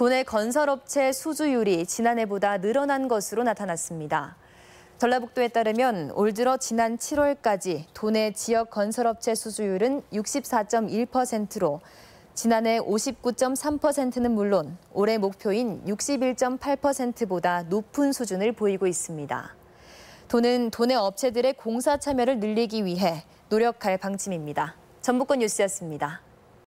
도내 건설업체 수주율이 지난해보다 늘어난 것으로 나타났습니다. 전라북도에 따르면 올 들어 지난 7월까지 도내 지역 건설업체 수주율은 64.1%로 지난해 59.3%는 물론 올해 목표인 61.8%보다 높은 수준을 보이고 있습니다. 도는 도내 업체들의 공사 참여를 늘리기 위해 노력할 방침입니다. 전북권 뉴스였습니다.